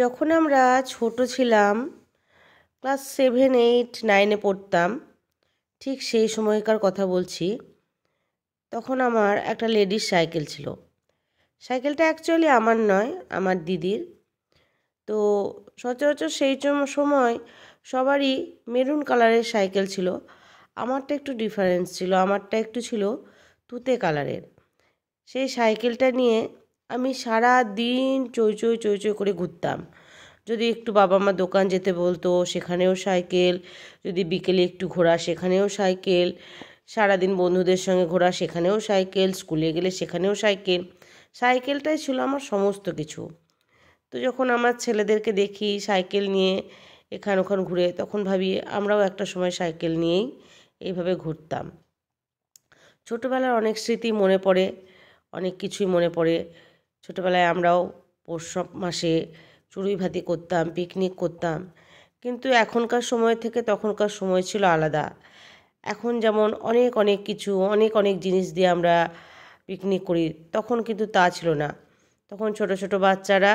যখন আমরা ছোট ছিলাম ক্লাস সেভেন এইট নাইনে পড়তাম ঠিক সেই সময়কার কথা বলছি তখন আমার একটা লেডিস সাইকেল ছিল সাইকেলটা অ্যাকচুয়ালি আমার নয় আমার দিদির তো সচরাচর সেই সময় সবারই মেরুন কালারের সাইকেল ছিল আমারটা একটু ডিফারেন্স ছিল আমারটা একটু ছিল তুতে কালারের সেই সাইকেলটা নিয়ে আমি সারা দিন চৈ চৈ করে ঘুরতাম যদি একটু বাবা মা দোকান যেতে বলতো সেখানেও সাইকেল যদি বিকেলে একটু ঘোরা সেখানেও সাইকেল সারাদিন বন্ধুদের সঙ্গে ঘোরা সেখানেও সাইকেল স্কুলে গেলে সেখানেও সাইকেল সাইকেলটাই ছিল আমার সমস্ত কিছু তো যখন আমার ছেলেদেরকে দেখি সাইকেল নিয়ে এখান ওখান ঘুরে তখন ভাবি আমরাও একটা সময় সাইকেল নিয়েই এইভাবে ঘুরতাম ছোটোবেলার অনেক স্মৃতি মনে পড়ে অনেক কিছুই মনে পড়ে ছোটোবেলায় আমরাও পৌষ মাসে চড়ুই ভাতি করতাম পিকনিক করতাম কিন্তু এখনকার সময় থেকে তখনকার সময় ছিল আলাদা এখন যেমন অনেক অনেক কিছু অনেক অনেক জিনিস দিয়ে আমরা পিকনিক করি তখন কিন্তু তা ছিল না তখন ছোট ছোট বাচ্চারা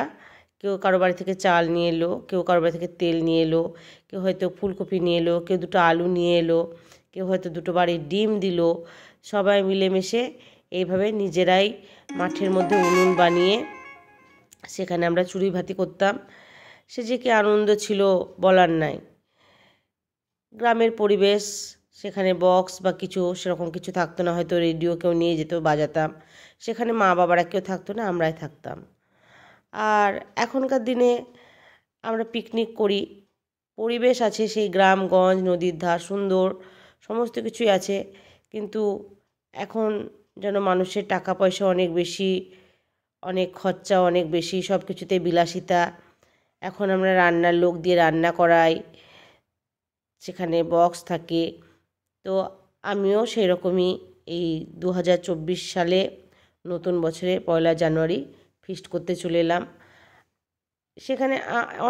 কেউ কারো বাড়ি থেকে চাল নিয়ে এলো কেউ কারো বাড়ি থেকে তেল নিয়ে এলো কেউ হয়তো ফুলকপি নিয়ে এলো কেউ দুটো আলু নিয়ে এলো কেউ হয়তো দুটো বাড়ির ডিম দিল সবাই মিলেমিশে এইভাবে নিজেরাই মাঠের মধ্যে উনুন বানিয়ে সেখানে আমরা চুরি ভাতি করতাম সে যে কি আনন্দ ছিল বলার নাই গ্রামের পরিবেশ সেখানে বক্স বা কিছু সেরকম কিছু থাকতো না হয়তো রেডিও কেউ নিয়ে যেত বাজাতাম সেখানে মা বাবারা কেউ থাকতো না আমরাই থাকতাম আর এখনকার দিনে আমরা পিকনিক করি পরিবেশ আছে সেই গ্রামগঞ্জ নদীর ধার সুন্দর সমস্ত কিছুই আছে কিন্তু এখন যেন মানুষের টাকা পয়সা অনেক বেশি অনেক খরচা অনেক বেশি সব কিছুতে বিলাসিতা এখন আমরা রান্নার লোক দিয়ে রান্না করাই সেখানে বক্স থাকে তো আমিও সেই রকমই এই দু সালে নতুন বছরে পয়লা জানুয়ারি ফিস্ট করতে চলে এলাম সেখানে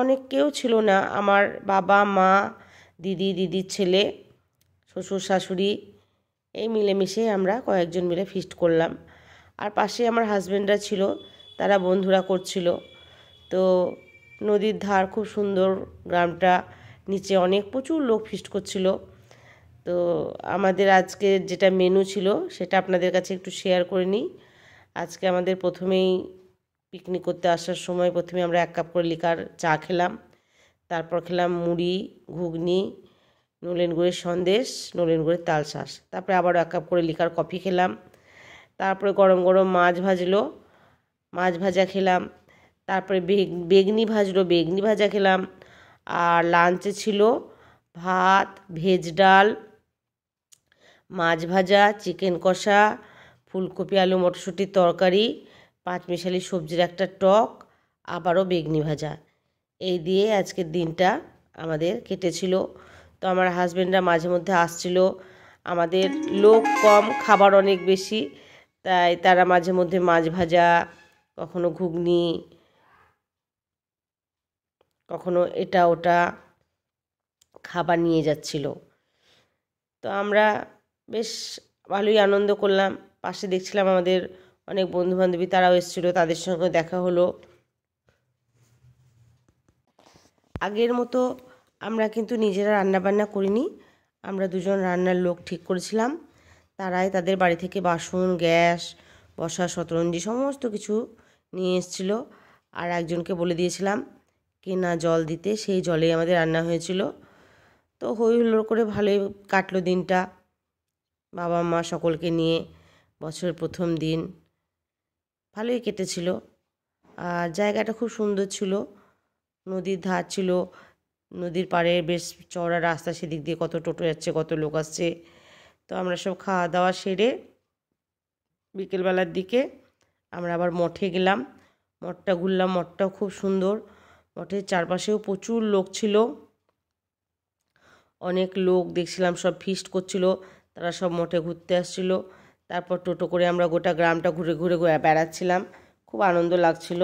অনেক কেউ ছিল না আমার বাবা মা দিদি দিদির ছেলে শ্বশুর শাশুড়ি এই মিলেমিশে আমরা কয়েকজন মিলে ফিস্ট করলাম আর পাশে আমার হাজব্যান্ডরা ছিল তারা বন্ধুরা করছিল তো নদীর ধার খুব সুন্দর গ্রামটা নিচে অনেক প্রচুর লোক ফিস্ট করছিল তো আমাদের আজকে যেটা মেনু ছিল সেটা আপনাদের কাছে একটু শেয়ার করে নিই আজকে আমাদের প্রথমেই পিকনিক করতে আসার সময় প্রথমে আমরা এক কাপ করে লিকার চা খেলাম তারপর খেলাম মুড়ি ঘুগনি নলেন গুড়ের সন্দেশ নলেন গুড়ের তালশাঁস তারপরে আবারও এক কাপ করে লিকার কফি খেলাম তারপরে গরম গরম মাছ ভাজলো মাছ ভাজা খেলাম তারপরে বেগনি ভাজলো বেগনি ভাজা খেলাম আর লাঞ্চে ছিল ভাত ভেজ ডাল মাছ ভাজা চিকেন কষা ফুলকপি আলু মটরশুঁটির তরকারি পাঁচমিশালি সবজির একটা টক আবারও বেগনি ভাজা এই দিয়ে আজকের দিনটা আমাদের কেটেছিল তো আমার হাজব্যান্ডরা মাঝে মধ্যে আসছিল আমাদের লোক কম খাবার অনেক বেশি তাই তারা মাঝে মধ্যে মাছ ভাজা কখনো ঘুগনি কখনো এটা ওটা খাবার নিয়ে যাচ্ছিল তো আমরা বেশ ভালোই আনন্দ করলাম পাশে দেখছিলাম আমাদের অনেক বন্ধুবান্ধবী তারাও এসেছিলো তাদের সঙ্গে দেখা হলো আগের মতো আমরা কিন্তু নিজেরা রান্নাবান্না করিনি আমরা দুজন রান্নার লোক ঠিক করেছিলাম তারাই তাদের বাড়ি থেকে বাসন গ্যাস বসা শতরঞ্জি সমস্ত কিছু নিয়ে এসেছিল আর একজনকে বলে দিয়েছিলাম কেনা জল দিতে সেই জলেই আমাদের রান্না হয়েছিল তো হই হুল্লোড় করে ভালোই কাটলো দিনটা বাবা মা সকলকে নিয়ে বছরের প্রথম দিন ভালোই কেটেছিল আর জায়গাটা খুব সুন্দর ছিল নদীর ধার ছিল নদীর পাড়ে বেশ চওড়া রাস্তা সেদিক দিয়ে কত টোটো যাচ্ছে কত লোক আসছে তো আমরা সব খাওয়া দাওয়া সেরে বিকেলবেলার দিকে আমরা আবার মঠে গেলাম মঠটা ঘুরলাম মঠটাও খুব সুন্দর মঠের চারপাশেও প্রচুর লোক ছিল অনেক লোক দেখছিলাম সব ফিস্ট করছিল তারা সব মঠে ঘুরতে আসছিল তারপর টোটো করে আমরা গোটা গ্রামটা ঘুরে ঘুরে ঘুরে বেড়াচ্ছিলাম খুব আনন্দ লাগছিল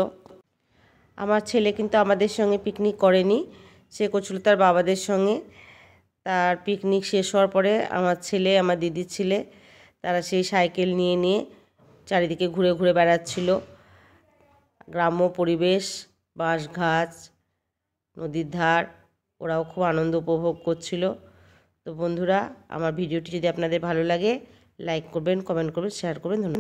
আমার ছেলে কিন্তু আমাদের সঙ্গে পিকনিক করেনি সে করছিলো তার বাবাদের সঙ্গে তার পিকনিক শেষ হওয়ার পরে আমার ছেলে আমার দিদির ছেলে তারা সেই সাইকেল নিয়ে নিয়ে চারিদিকে ঘুরে ঘুরে বেড়াচ্ছিল গ্রাম্য পরিবেশ বাঁশ ঘাস নদীর ধার ওরাও খুব আনন্দ উপভোগ করছিল তো বন্ধুরা আমার ভিডিওটি যদি আপনাদের ভালো লাগে লাইক করবেন কমেন্ট করবেন শেয়ার করবেন ধন্যবাদ